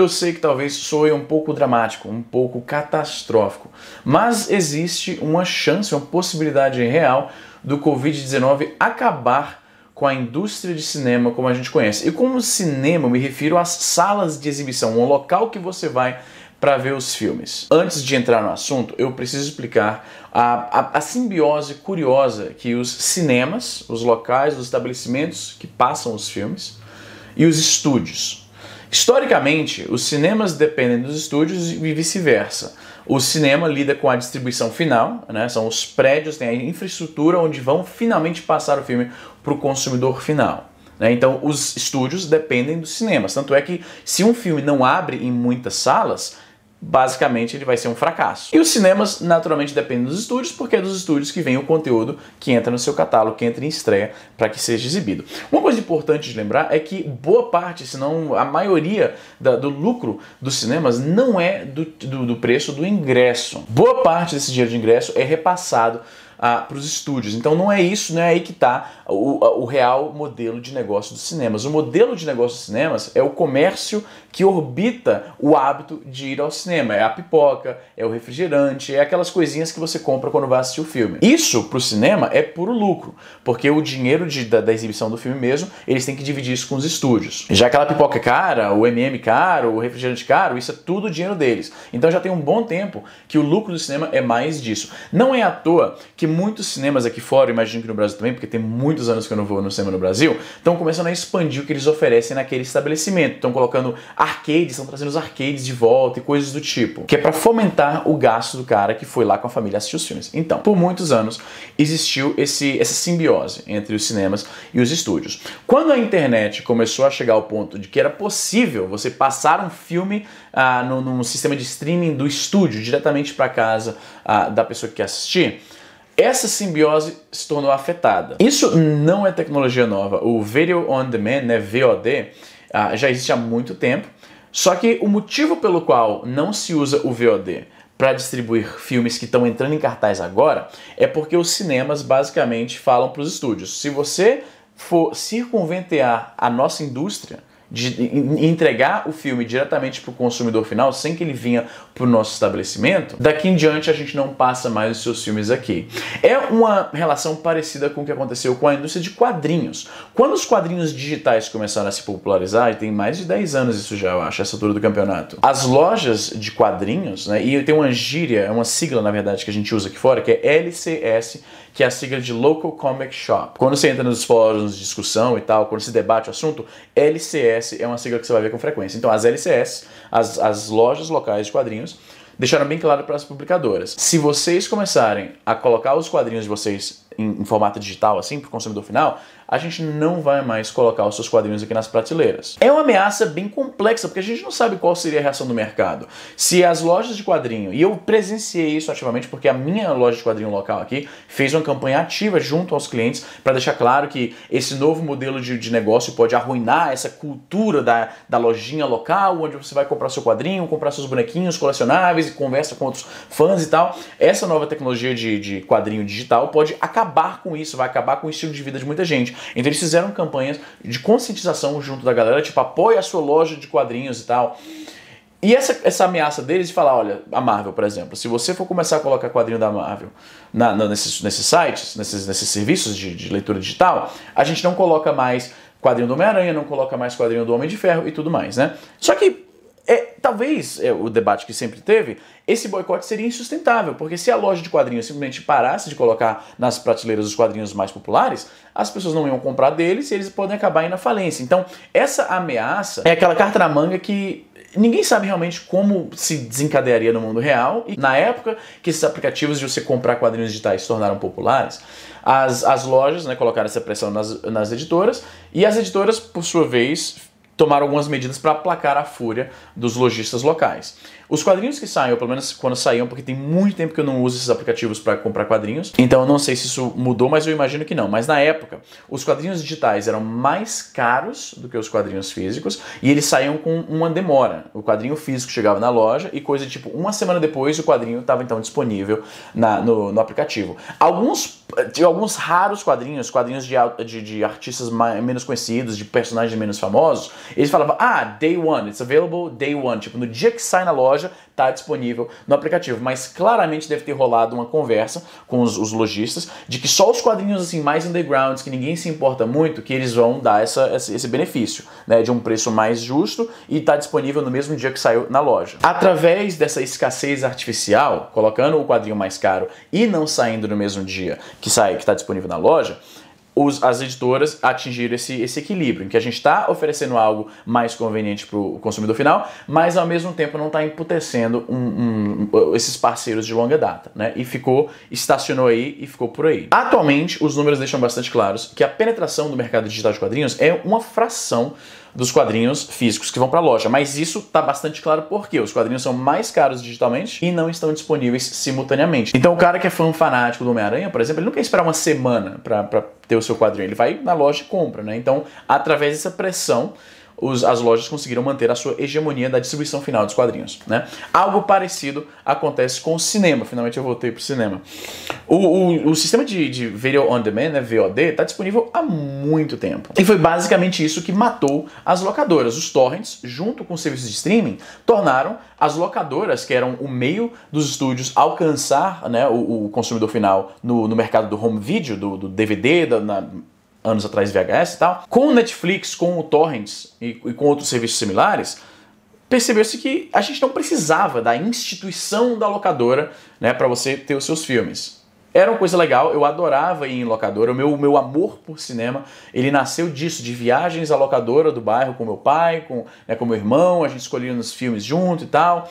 Eu sei que talvez soe um pouco dramático, um pouco catastrófico, mas existe uma chance, uma possibilidade real do Covid-19 acabar com a indústria de cinema como a gente conhece. E como cinema, me refiro às salas de exibição, um local que você vai para ver os filmes. Antes de entrar no assunto, eu preciso explicar a, a, a, simbiose curiosa que os cinemas, os locais, os estabelecimentos que passam os filmes e os estúdios. Historicamente, os cinemas dependem dos estúdios e vice-versa. O cinema lida com a distribuição final, né? são os prédios, tem a infraestrutura onde vão finalmente passar o filme para o consumidor final. Né? Então, os estúdios dependem dos cinemas. Tanto é que, se um filme não abre em muitas salas, basicamente ele vai ser um fracasso. E os cinemas naturalmente dependem dos estúdios, porque é dos estúdios que vem o conteúdo que entra no seu catálogo, que entra em estreia para que seja exibido. Uma coisa importante de lembrar é que boa parte, se não a maioria da, do lucro dos cinemas não é do, do, do preço do ingresso. Boa parte desse dinheiro de ingresso é repassado ah, para os estúdios. Então não é isso, não né? é aí que está o, o real modelo de negócio dos cinemas. O modelo de negócio dos cinemas é o comércio que orbita o hábito de ir ao cinema. É a pipoca, é o refrigerante, é aquelas coisinhas que você compra quando vai assistir o filme. Isso para o cinema é puro lucro, porque o dinheiro de, da, da, exibição do filme mesmo, eles têm que dividir isso com os estúdios. Já aquela pipoca é cara, o MM caro, o refrigerante caro, isso é tudo o dinheiro deles. Então já tem um bom tempo que o lucro do cinema é mais disso. Não é à toa que muitos cinemas aqui fora, imagino que no Brasil também, porque tem muitos anos que eu não vou no cinema no Brasil, estão começando a expandir o que eles oferecem naquele estabelecimento. Estão colocando arcades, estão trazendo os arcades de volta e coisas do tipo. Que é para fomentar o gasto do cara que foi lá com a família assistir os filmes. Então, por muitos anos existiu esse, essa simbiose entre os cinemas e os estúdios. Quando a internet começou a chegar ao ponto de que era possível você passar um filme ah, num, num sistema de streaming do estúdio diretamente para casa ah, da pessoa que quer assistir, essa simbiose se tornou afetada. Isso não é tecnologia nova. O Video On Demand, né, VOD, ah, já existe há muito tempo. Só que o motivo pelo qual não se usa o VOD para distribuir filmes que estão entrando em cartaz agora é porque os cinemas basicamente falam para os estúdios: se você for circunventear a nossa indústria, de entregar o filme diretamente para o consumidor final, sem que ele vinha para o nosso estabelecimento, daqui em diante a gente não passa mais os seus filmes aqui. É uma relação parecida com o que aconteceu com a indústria de quadrinhos. Quando os quadrinhos digitais começaram a se popularizar, e tem mais de 10 anos isso já, eu acho, essa altura do campeonato, as lojas de quadrinhos, né, e tem uma gíria, é uma sigla, na verdade, que a gente usa aqui fora, que é LCS, que é a sigla de Local Comic Shop. Quando você entra nos fóruns de discussão e tal, quando se debate o assunto, LCS LCS é uma sigla que você vai ver com frequência. Então, as LCS, as, as lojas locais de quadrinhos, deixaram bem claro para as publicadoras. Se vocês começarem a colocar os quadrinhos de vocês em, em formato digital, assim, para o consumidor final, a gente não vai mais colocar os seus quadrinhos aqui nas prateleiras. É uma ameaça bem complexa, porque a gente não sabe qual seria a reação do mercado. Se as lojas de quadrinho, e eu presenciei isso ativamente porque a minha loja de quadrinho local aqui fez uma campanha ativa junto aos clientes para deixar claro que esse novo modelo de, de negócio pode arruinar essa cultura da, da lojinha local, onde você vai comprar seu quadrinho, comprar seus bonequinhos colecionáveis e conversa com outros fãs e tal. Essa nova tecnologia de, de quadrinho digital pode acabar com isso, vai acabar com o estilo de vida de muita gente. Então eles fizeram campanhas de conscientização junto da galera, tipo, apoia a sua loja de quadrinhos e tal. E essa, essa ameaça deles de falar, olha, a Marvel, por exemplo, se você for começar a colocar quadrinho da Marvel na, na, nesses, nesses sites, nesses, nesses serviços de, de leitura digital, a gente não coloca mais quadrinho do Homem-Aranha, não coloca mais quadrinho do Homem de Ferro e tudo mais, né? Só que é, talvez é, o debate que sempre teve, esse boicote seria insustentável, porque se a loja de quadrinhos simplesmente parasse de colocar nas prateleiras os quadrinhos mais populares, as pessoas não iam comprar deles e eles podem acabar indo à falência. Então, essa ameaça é aquela carta na manga que ninguém sabe realmente como se desencadearia no mundo real. E na época que esses aplicativos de você comprar quadrinhos digitais se tornaram populares, as, as lojas né, colocaram essa pressão nas, nas editoras e as editoras, por sua vez, tomaram algumas medidas para aplacar a fúria dos lojistas locais. Os quadrinhos que saem, ou pelo menos quando saíam, porque tem muito tempo que eu não uso esses aplicativos para comprar quadrinhos, então eu não sei se isso mudou, mas eu imagino que não. Mas na época, os quadrinhos digitais eram mais caros do que os quadrinhos físicos e eles saíam com uma demora. O quadrinho físico chegava na loja e coisa tipo uma semana depois o quadrinho estava então disponível na, no, no aplicativo. Alguns, eh, alguns raros quadrinhos, quadrinhos de, de, de artistas mais, menos conhecidos, de personagens menos famosos, eles falavam, ah, day one, it's available day one. Tipo, no dia que sai na loja, loja, está disponível no aplicativo. Mas claramente deve ter rolado uma conversa com os, os lojistas de que só os quadrinhos assim mais undergrounds, que ninguém se importa muito, que eles vão dar essa, esse benefício né, de um preço mais justo e está disponível no mesmo dia que saiu na loja. Através dessa escassez artificial, colocando o quadrinho mais caro e não saindo no mesmo dia que sai, que está disponível na loja, os, as editoras atingir esse, esse equilíbrio, em que a gente está oferecendo algo mais conveniente para o consumidor final, mas ao mesmo tempo não está emputecendo um, um, esses parceiros de longa data, né? E ficou, estacionou aí e ficou por aí. Atualmente, os números deixam bastante claros que a penetração do mercado digital de quadrinhos é uma fração dos quadrinhos físicos que vão para a loja. Mas isso tá bastante claro porque os quadrinhos são mais caros digitalmente e não estão disponíveis simultaneamente. Então o cara que é fã fanático do Homem-Aranha, por exemplo, ele não quer esperar uma semana para ter o seu quadrinho. Ele vai na loja e compra, né? Então, através dessa pressão, os, as lojas conseguiram manter a sua hegemonia da distribuição final dos quadrinhos. Né? Algo parecido acontece com o cinema, finalmente eu voltei pro cinema. O, o, o sistema de, de Video On Demand, né, VOD, está disponível há muito tempo. E foi basicamente isso que matou as locadoras. Os torrents, junto com os serviços de streaming, tornaram as locadoras, que eram o meio dos estúdios alcançar né, o, o consumidor final no, no mercado do home video, do, do DVD, da, na anos atrás VHS e tal, com o Netflix, com o Torrents e, e com outros serviços similares, percebeu-se que a gente não precisava da instituição da locadora né, para você ter os seus filmes. Era uma coisa legal, eu adorava ir em locadora, o meu, meu amor por cinema, ele nasceu disso, de viagens à locadora do bairro com meu pai, com, né, com meu irmão, a gente escolhia nos filmes junto e tal.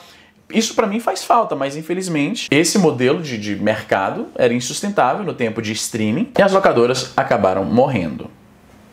Isso para mim faz falta, mas infelizmente esse modelo de, de mercado era insustentável no tempo de streaming e as locadoras acabaram morrendo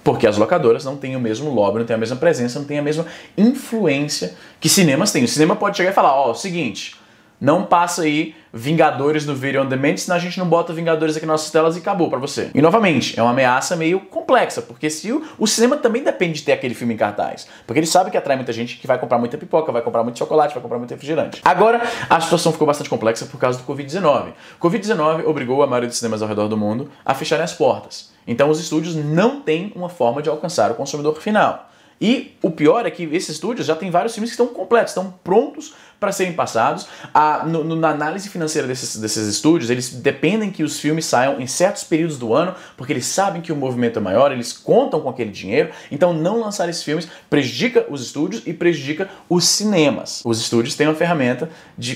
porque as locadoras não têm o mesmo lobby, não têm a mesma presença, não têm a mesma influência que cinemas têm. O cinema pode chegar e falar, ó, oh, seguinte, não passa aí Vingadores no Video On Demand, senão a gente não bota Vingadores aqui nas nossas telas e acabou para você. E novamente, é uma ameaça meio complexa, porque se o, o, cinema também depende de ter aquele filme em cartaz, porque ele sabe que atrai muita gente que vai comprar muita pipoca, vai comprar muito chocolate, vai comprar muito refrigerante. Agora, a situação ficou bastante complexa por causa do Covid-19. Covid-19 obrigou a maioria dos cinemas ao redor do mundo a fecharem as portas. Então os estúdios não têm uma forma de alcançar o consumidor final. E o pior é que esses estúdios já tem vários filmes que estão completos, estão prontos para serem passados. A, no, no, na análise financeira desses, desses estúdios, eles dependem que os filmes saiam em certos períodos do ano, porque eles sabem que o movimento é maior, eles contam com aquele dinheiro. Então, não lançar esses filmes prejudica os estúdios e prejudica os cinemas. Os estúdios têm uma ferramenta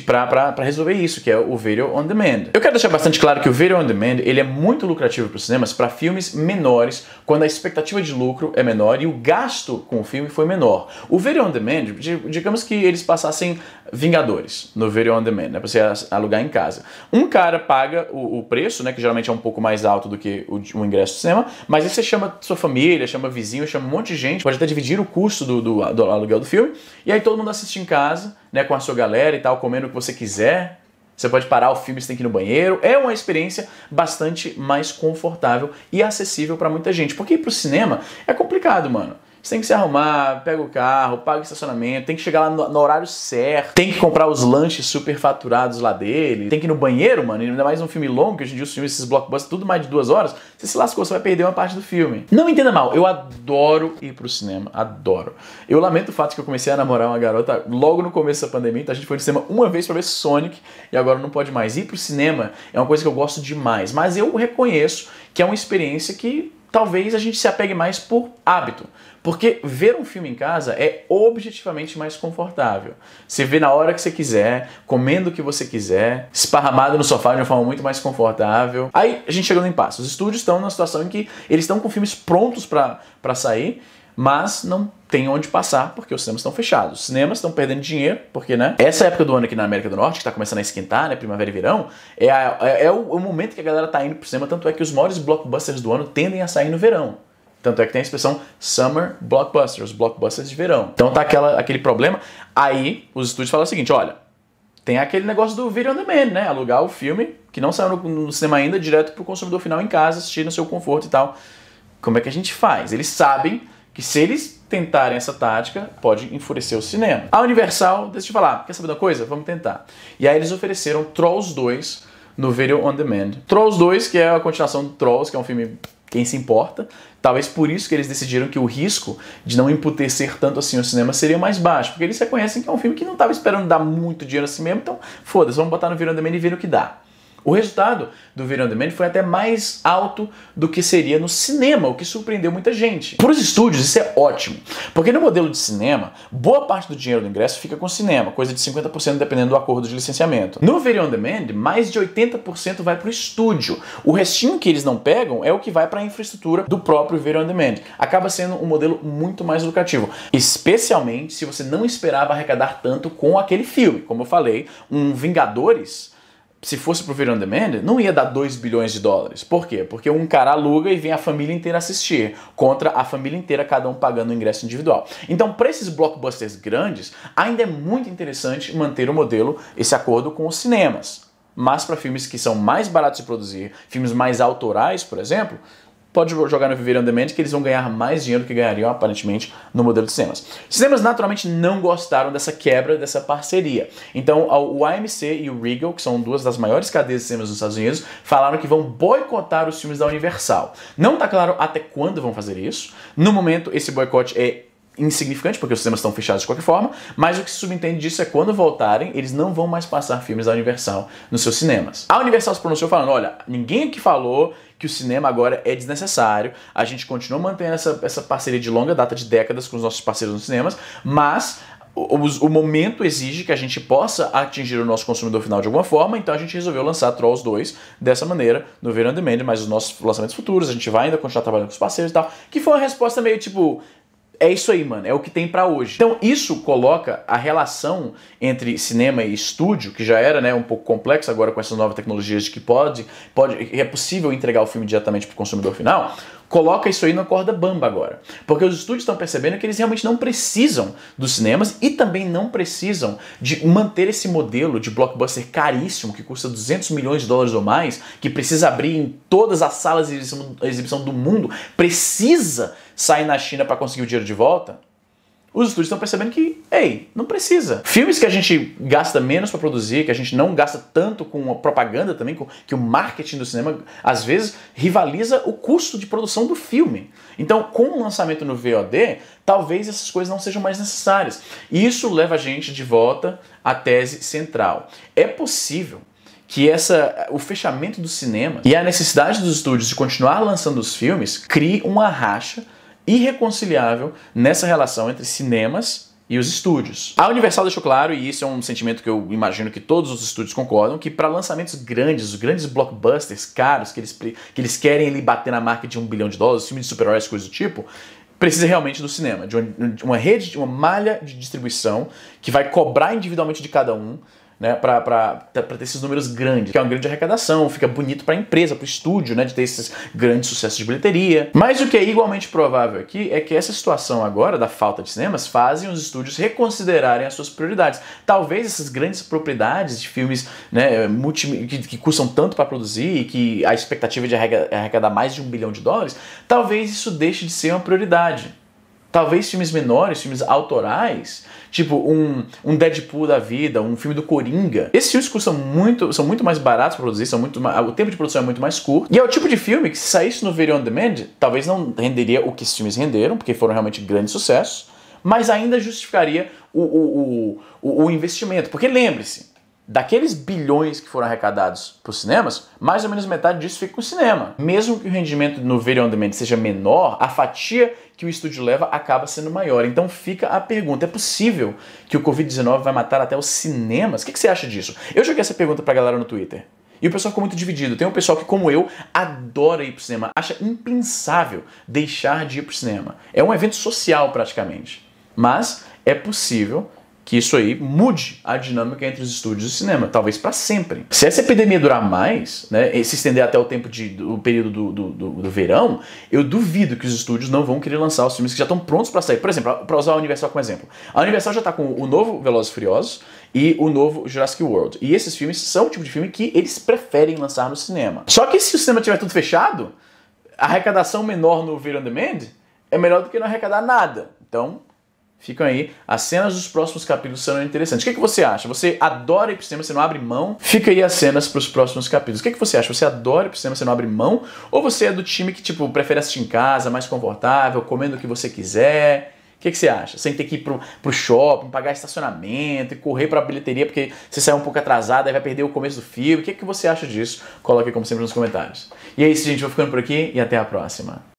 para resolver isso, que é o Video On Demand. Eu quero deixar bastante claro que o Video On Demand ele é muito lucrativo para os cinemas para filmes menores, quando a expectativa de lucro é menor e o gasto com o filme foi menor. O Very On Demand, digamos que eles passassem Vingadores no Very On Demand, né, pra você alugar em casa. Um cara paga o, o preço, né, que geralmente é um pouco mais alto do que o, o, ingresso do cinema, mas aí você chama sua família, chama vizinho, chama um monte de gente, pode até dividir o custo do, do, do aluguel do filme, e aí todo mundo assiste em casa, né, com a sua galera e tal, comendo o que você quiser, você pode parar o filme, você tem que ir no banheiro. É uma experiência bastante mais confortável e acessível para muita gente. Porque ir pro cinema é complicado, mano. Você tem que se arrumar, pega o carro, paga o estacionamento, tem que chegar lá no, no horário certo, tem que comprar os lanches superfaturados lá dele, tem que ir no banheiro, mano, ainda mais um filme longo, que hoje em dia os filmes, esses blockbusters, tudo mais de duas horas, você se lascou, você vai perder uma parte do filme. Não me entenda mal, eu adoro ir pro cinema, adoro. Eu lamento o fato que eu comecei a namorar uma garota logo no começo da pandemia, então a gente foi no cinema uma vez pra ver Sonic e agora não pode mais. Ir pro cinema é uma coisa que eu gosto demais, mas eu reconheço que é uma experiência que talvez a gente se apegue mais por hábito. Porque ver um filme em casa é objetivamente mais confortável. Você vê na hora que você quiser, comendo o que você quiser, esparramado no sofá de uma forma muito mais confortável. Aí a gente chega no impasse. Os estúdios estão na situação em que eles estão com filmes prontos para sair mas não tem onde passar porque os cinemas estão fechados. Os cinemas estão perdendo dinheiro, porque, né? Essa época do ano aqui na América do Norte, que está começando a esquentar, né? Primavera e verão, é, a, é, é, o, momento que a galera tá indo pro cinema, tanto é que os maiores blockbusters do ano tendem a sair no verão. Tanto é que tem a expressão Summer Blockbusters, blockbusters de verão. Então tá aquela, aquele problema. Aí os estúdios falam o seguinte: olha, tem aquele negócio do video on demand, né? Alugar o filme, que não saiu no, no cinema ainda, direto pro consumidor final em casa, assistir no seu conforto e tal. Como é que a gente faz? Eles sabem que se eles tentarem essa tática, pode enfurecer o cinema. A Universal, decidiu falar, quer saber da coisa? Vamos tentar. E aí eles ofereceram Trolls 2 no Video On Demand. Trolls 2, que é a continuação do Trolls, que é um filme quem se importa. Talvez por isso que eles decidiram que o risco de não emputecer tanto assim o cinema seria mais baixo, porque eles reconhecem que é um filme que não estava esperando dar muito dinheiro assim mesmo, então foda-se, vamos botar no Video On Demand e ver o que dá. O resultado do Video On Demand foi até mais alto do que seria no cinema, o que surpreendeu muita gente. Para os estúdios isso é ótimo, porque no modelo de cinema, boa parte do dinheiro do ingresso fica com o cinema, coisa de 50% dependendo do acordo de licenciamento. No Video On Demand, mais de 80% vai para o estúdio. O restinho que eles não pegam é o que vai para a infraestrutura do próprio Video On Demand. Acaba sendo um modelo muito mais lucrativo, especialmente se você não esperava arrecadar tanto com aquele filme. Como eu falei, um Vingadores se fosse pro Video On Demand, não ia dar 2 bilhões de dólares. Por quê? Porque um cara aluga e vem a família inteira assistir, contra a família inteira, cada um pagando o ingresso individual. Então, para esses blockbusters grandes, ainda é muito interessante manter o modelo, esse acordo com os cinemas. Mas para filmes que são mais baratos de produzir, filmes mais autorais, por exemplo, pode jogar no Viver On Demand, que eles vão ganhar mais dinheiro do que ganhariam, aparentemente, no modelo de cinemas. Cinemas, naturalmente, não gostaram dessa quebra, dessa parceria. Então, o AMC e o Regal, que são duas das maiores cadeias de cinemas dos Estados Unidos, falaram que vão boicotar os filmes da Universal. Não está claro até quando vão fazer isso. No momento, esse boicote é insignificante, porque os sistemas estão fechados de qualquer forma, mas o que se subentende disso é quando voltarem, eles não vão mais passar filmes da Universal nos seus cinemas. A Universal se pronunciou falando, olha, ninguém aqui falou que o cinema agora é desnecessário, a gente continua mantendo essa, essa parceria de longa data, de décadas, com os nossos parceiros nos cinemas, mas o, o, o, momento exige que a gente possa atingir o nosso consumidor final de alguma forma, então a gente resolveu lançar Trolls 2 dessa maneira, no Verão Demand, mas os nossos lançamentos futuros, a gente vai ainda continuar trabalhando com os parceiros e tal, que foi uma resposta meio tipo, é isso aí, mano, é o que tem para hoje. Então isso coloca a relação entre cinema e estúdio, que já era, né, um pouco complexa agora com essas novas tecnologias de que pode, pode é possível entregar o filme diretamente para o consumidor final, coloca isso aí na corda bamba agora. Porque os estúdios estão percebendo que eles realmente não precisam dos cinemas e também não precisam de manter esse modelo de blockbuster caríssimo, que custa 200 milhões de dólares ou mais, que precisa abrir em todas as salas de exibição do mundo, precisa sai na China para conseguir o dinheiro de volta, os estúdios estão percebendo que, ei, não precisa. Filmes que a gente gasta menos para produzir, que a gente não gasta tanto com a propaganda também, com, que o marketing do cinema às vezes rivaliza o custo de produção do filme. Então, com o lançamento no VOD, talvez essas coisas não sejam mais necessárias. E isso leva a gente de volta à tese central. É possível que essa, o fechamento do cinema e a necessidade dos estúdios de continuar lançando os filmes crie uma racha irreconciliável nessa relação entre cinemas e os estúdios. A Universal deixou claro, e isso é um sentimento que eu imagino que todos os estúdios concordam, que para lançamentos grandes, os grandes blockbusters caros, que eles, que eles querem ele bater na marca de um bilhão de dólares, filme de super-heróis, coisa do tipo, precisa realmente do cinema, de uma, de uma rede, de uma malha de distribuição que vai cobrar individualmente de cada um, né, para ter esses números grandes, que é uma grande arrecadação, fica bonito para a empresa, para o estúdio, né, de ter esses grandes sucessos de bilheteria. Mas o que é igualmente provável aqui é que essa situação agora da falta de cinemas fazem os estúdios reconsiderarem as suas prioridades. Talvez essas grandes propriedades de filmes né, multi, que, que custam tanto para produzir e que a expectativa é de arrecadar mais de um bilhão de dólares, talvez isso deixe de ser uma prioridade. Talvez filmes menores, filmes autorais, tipo um, um Deadpool da vida, um filme do Coringa. Esses filmes custam muito, são muito mais baratos para produzir, são muito mais, o tempo de produção é muito mais curto. E é o tipo de filme que se saísse no Video On Demand, talvez não renderia o que esses filmes renderam, porque foram realmente grandes sucessos, mas ainda justificaria o, o, o, o investimento. Porque lembre-se, daqueles bilhões que foram arrecadados para os cinemas, mais ou menos metade disso fica com o cinema. Mesmo que o rendimento no video on demand seja menor, a fatia que o estúdio leva acaba sendo maior. Então fica a pergunta: é possível que o Covid-19 vai matar até os cinemas? O que, que você acha disso? Eu joguei essa pergunta para a galera no Twitter. E o pessoal ficou muito dividido. Tem um pessoal que, como eu, adora ir pro cinema, acha impensável deixar de ir pro cinema. É um evento social praticamente. Mas é possível que isso aí mude a dinâmica entre os estúdios o cinema, talvez para sempre. Se essa epidemia durar mais, né, e se estender até o tempo de, do período do, do, do, do verão, eu duvido que os estúdios não vão querer lançar os filmes que já estão prontos para sair. Por exemplo, para usar a Universal como exemplo. A Universal já está com o novo Velozes e Furiosos e o novo Jurassic World. E esses filmes são o tipo de filme que eles preferem lançar no cinema. Só que se o cinema tiver tudo fechado, a arrecadação menor no Video On Demand é melhor do que não arrecadar nada. Então, Ficam aí. As cenas dos próximos capítulos serão interessantes. O que, é que você acha? Você adora Epistema, você não abre mão? Fica aí as cenas para os próximos capítulos. O que, é que você acha? Você adora Epistema, você não abre mão? Ou você é do time que, tipo, prefere assistir em casa, mais confortável, comendo o que você quiser? O que, é que, você acha? Sem ter que ir pro, pro shopping, pagar estacionamento e correr pra bilheteria porque você sai um pouco atrasado e vai perder o começo do filme. O que, é que você acha disso? Coloque como sempre nos comentários. E é isso, gente. Vou ficando por aqui e até a próxima.